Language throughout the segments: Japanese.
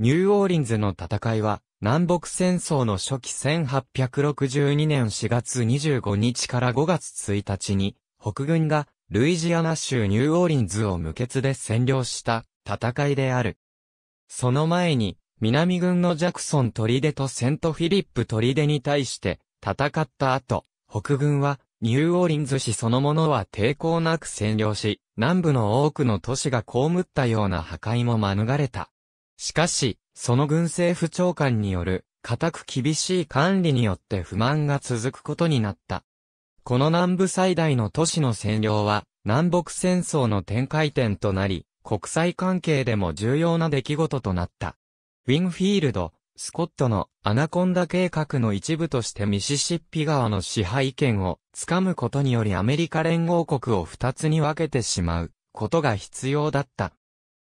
ニューオーリンズの戦いは、南北戦争の初期1862年4月25日から5月1日に、北軍がルイジアナ州ニューオーリンズを無血で占領した戦いである。その前に、南軍のジャクソン砦とセントフィリップ砦に対して戦った後、北軍はニューオーリンズ市そのものは抵抗なく占領し、南部の多くの都市が被ったような破壊も免れた。しかし、その軍政府長官による、固く厳しい管理によって不満が続くことになった。この南部最大の都市の占領は、南北戦争の展開点となり、国際関係でも重要な出来事となった。ウィンフィールド、スコットのアナコンダ計画の一部としてミシシッピ川の支配権を掴むことによりアメリカ連合国を二つに分けてしまうことが必要だった。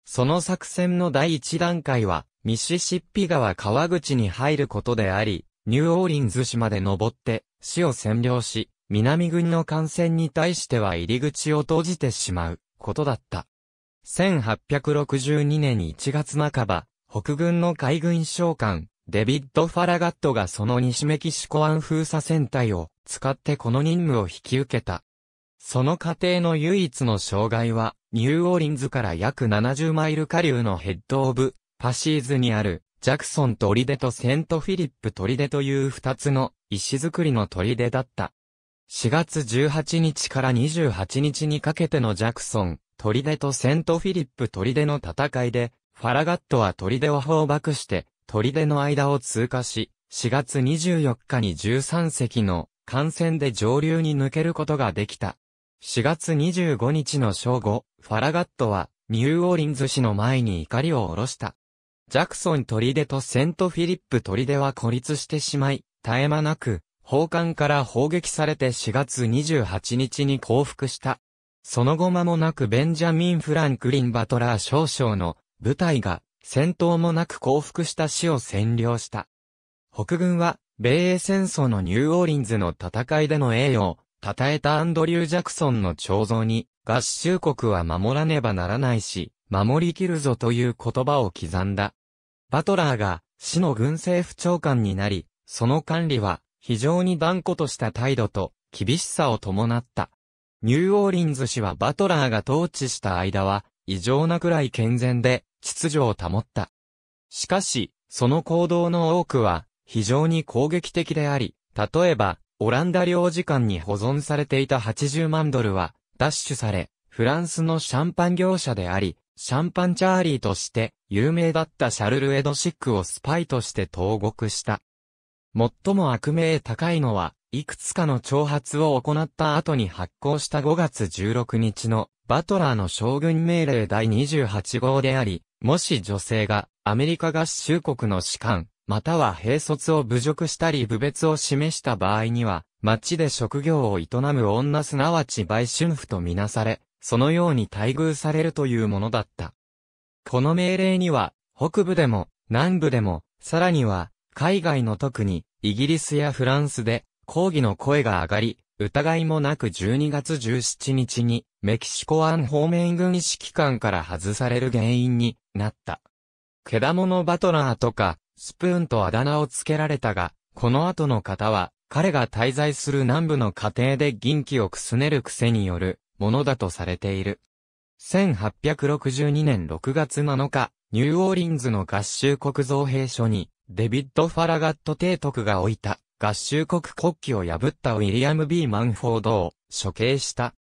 その作戦の第一段階は、ミシシッピ川川口に入ることであり、ニューオーリンズ市まで登って、市を占領し、南軍の艦船に対しては入り口を閉じてしまう、ことだった。1862年1月半ば、北軍の海軍将官、デビッド・ファラガットがその西メキシコ湾封鎖船隊を使ってこの任務を引き受けた。その過程の唯一の障害は、ニューオーリンズから約70マイル下流のヘッドオブ、パシーズにある、ジャクソン砦とセントフィリップ砦という二つの石造りの砦だった。4月18日から28日にかけてのジャクソン、砦とセントフィリップ砦の戦いで、ファラガットは砦を放爆して、砦の間を通過し、4月24日に13隻の艦船で上流に抜けることができた。4月25日の正午、ファラガットは、ニューオーリンズ市の前に怒りを下ろした。ジャクソン砦とセントフィリップ砦は孤立してしまい、絶え間なく、砲艦から砲撃されて4月28日に降伏した。その後間もなくベンジャミン・フランクリン・バトラー少将の部隊が戦闘もなく降伏した市を占領した。北軍は米英戦争のニューオーリンズの戦いでの栄誉を称えたアンドリュー・ジャクソンの彫像に、合衆国は守らねばならないし、守りきるぞという言葉を刻んだ。バトラーが、市の軍政府長官になり、その管理は、非常に断固とした態度と、厳しさを伴った。ニューオーリンズ氏はバトラーが統治した間は、異常なくらい健全で、秩序を保った。しかし、その行動の多くは、非常に攻撃的であり、例えば、オランダ領事館に保存されていた80万ドルは、ダッシュされ、フランスのシャンパン業者であり、シャンパンチャーリーとして有名だったシャルル・エド・シックをスパイとして投獄した。最も悪名高いのは、いくつかの挑発を行った後に発行した5月16日のバトラーの将軍命令第28号であり、もし女性がアメリカ合衆国の士官、または兵卒を侮辱したり侮蔑を示した場合には、町で職業を営む女すなわち売春婦とみなされ、そのように待遇されるというものだった。この命令には、北部でも、南部でも、さらには、海外の特に、イギリスやフランスで、抗議の声が上がり、疑いもなく12月17日に、メキシコ湾方面軍指揮官から外される原因になった。ケダモノバトラーとか、スプーンとあだ名を付けられたが、この後の方は、彼が滞在する南部の家庭で銀器をくすねる癖によるものだとされている。1862年6月7日、ニューオーリンズの合衆国造兵所に、デビッド・ファラガット提督が置いた合衆国国旗を破ったウィリアム・ B・ マンフォードを処刑した。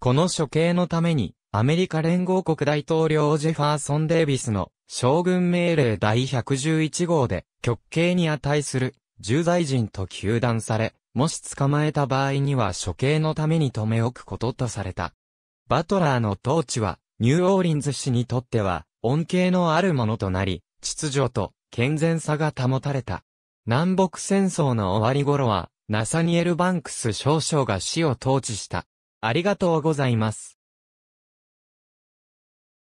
この処刑のために、アメリカ連合国大統領ジェファーソン・デイビスの将軍命令第111号で極刑に値する重罪人と糾弾され、もし捕まえた場合には処刑のために留め置くこととされた。バトラーの統治は、ニューオーリンズ氏にとっては、恩恵のあるものとなり、秩序と健全さが保たれた。南北戦争の終わり頃は、ナサニエル・バンクス少将が死を統治した。ありがとうございます。